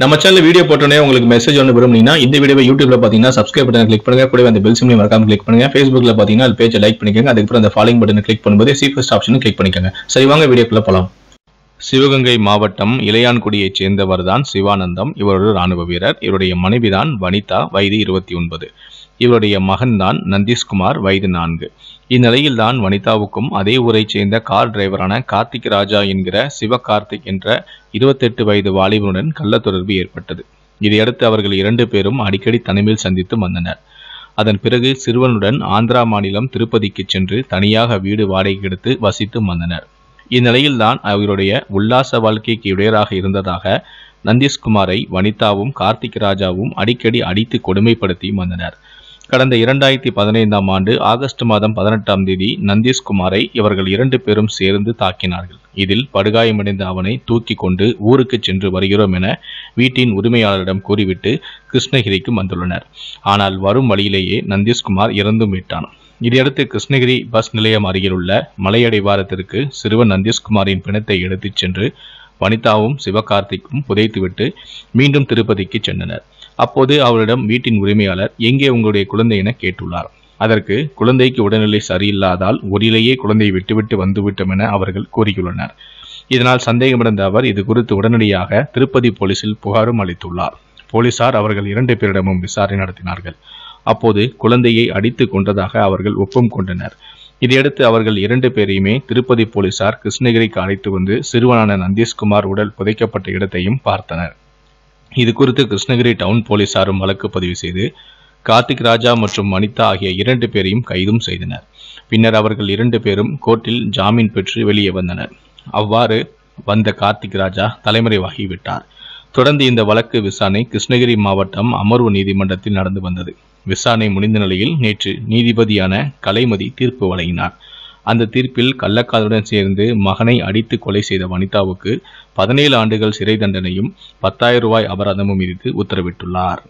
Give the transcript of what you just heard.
நம்ம channel video போட்டோன்னே உங்களுக்கு மெசேஜ் ஒன்று விரும்புனீங்கன்னா இந்த வீடியோ யூடியூப்ல பார்த்தீங்கன்னா சப்ஸ்கிரைப் பட்டன் கிளிக் பண்ணுங்க கூட அந்த பெல் சிம்லையும் மறக்காம கிளிக் பண்ணுங்க ஃபேஸ்புக்ல பார்த்தீங்கன்னா அது பேஜை லைக் பண்ணிக்கோங்க அதுக்கப்புறம் அந்த ஃபாலோ பட்டன் கிளிக் பண்ணும்போது சீஃபஸ்ட் ஆப்ஷன் கிளிக் பண்ணிக்கோங்க சரி வாங்க வீடியோக்குள்ள போலாம் சிவகங்கை மாவட்டம் இளையான்குடியைச் சேர்ந்தவர் தான் சிவானந்தம் இவர் ஒரு ராணுவ வீரர் இவருடைய மனைவிதான் வனிதா வயது இருபத்தி ஒன்பது இவருடைய மகன்தான் நந்தீஷ்குமார் வயது நான்கு இந்நிலையில் தான் வனிதாவுக்கும் அதே ஊரைச் சேர்ந்த கார் டிரைவரான கார்த்திக் ராஜா என்கிற சிவகார்த்திக் என்ற இருபத்தெட்டு வயது வாலிபனுடன் கள்ள தொடர்பு ஏற்பட்டது இதையடுத்து அவர்கள் இரண்டு பேரும் அடிக்கடி தனிமையில் சந்தித்து வந்தனர் அதன் பிறகு சிறுவனுடன் ஆந்திரா மாநிலம் திருப்பதிக்கு சென்று தனியாக வீடு வாடகை எடுத்து வசித்து வந்தனர் இந்நிலையில் தான் அவருடைய உல்லாச வாழ்க்கைக்கு இடையராக இருந்ததாக நந்தீஷ்குமாரை வனிதாவும் கார்த்திக் ராஜாவும் அடிக்கடி அடித்து கொடுமைப்படுத்தியும் வந்தனர் கடந்த இரண்டாயிரத்தி பதினைந்தாம் ஆண்டு ஆகஸ்ட் மாதம் பதினெட்டாம் தேதி நந்தீஷ்குமாரை இவர்கள் இரண்டு பேரும் சேர்ந்து தாக்கினார்கள் இதில் படுகாயமடைந்த அவனை தூக்கி கொண்டு ஊருக்கு சென்று வருகிறோம் என வீட்டின் உரிமையாளரிடம் கூறிவிட்டு கிருஷ்ணகிரிக்கு வந்துள்ளனர் ஆனால் வரும் வழியிலேயே நந்தீஷ்குமார் இறந்தும் விட்டான் இதையடுத்து கிருஷ்ணகிரி பஸ் நிலையம் அருகிலுள்ள மலையடிவாரத்திற்கு சிறுவன் நந்தீஷ்குமாரின் பிணத்தை எடுத்துச் சென்று வனிதாவும் சிவகார்த்திக்கும் புதைத்துவிட்டு மீண்டும் திருப்பதிக்கு சென்றனர் அப்போது அவரிடம் வீட்டின் உரிமையாளர் எங்கே உங்களுடைய குழந்தை என கேட்டுள்ளார் அதற்கு குழந்தைக்கு உடல்நிலை சரியில்லாதால் ஒரிலேயே குழந்தையை விட்டுவிட்டு வந்துவிட்டோம் என அவர்கள் கூறியுள்ளனர் இதனால் சந்தேகமடைந்த அவர் இது குறித்து உடனடியாக திருப்பதி போலீசில் புகாரும் அளித்துள்ளார் போலீசார் அவர்கள் இரண்டு பேரிடமும் விசாரணை நடத்தினார்கள் அப்போது குழந்தையை அடித்து கொண்டதாக அவர்கள் ஒப்பம் கொண்டனர் இதையடுத்து அவர்கள் இரண்டு பேரையுமே திருப்பதி போலீசார் கிருஷ்ணகிரிக்கு அழைத்து வந்து சிறுவனான நந்தீஷ்குமார் உடல் புதைக்கப்பட்ட இடத்தையும் பார்த்தனர் இது குறித்து கிருஷ்ணகிரி டவுன் போலீசாரும் வழக்கு பதிவு செய்து கார்த்திக் ராஜா மற்றும் மனிதா ஆகிய இரண்டு பேரையும் கைதும் செய்தனர் பின்னர் அவர்கள் இரண்டு பேரும் கோர்ட்டில் ஜாமீன் பெற்று வெளியே வந்தனர் அவ்வாறு வந்த கார்த்திக் ராஜா தலைமறைவாகிவிட்டார் தொடர்ந்து இந்த வழக்கு விசாரணை கிருஷ்ணகிரி மாவட்டம் அமர்வு நீதிமன்றத்தில் நடந்து வந்தது விசாரணை முடிந்த நிலையில் நேற்று நீதிபதியான கலைமதி தீர்ப்பு வழங்கினார் அந்த தீர்ப்பில் கள்ளக்காதலுடன் சேர்ந்து மகனை அடித்து கொலை செய்த வனிதாவுக்கு பதினேழு ஆண்டுகள் சிறை தண்டனையும் பத்தாயிரம் ரூபாய் அபராதமும் விதித்து உத்தரவிட்டுள்ளார்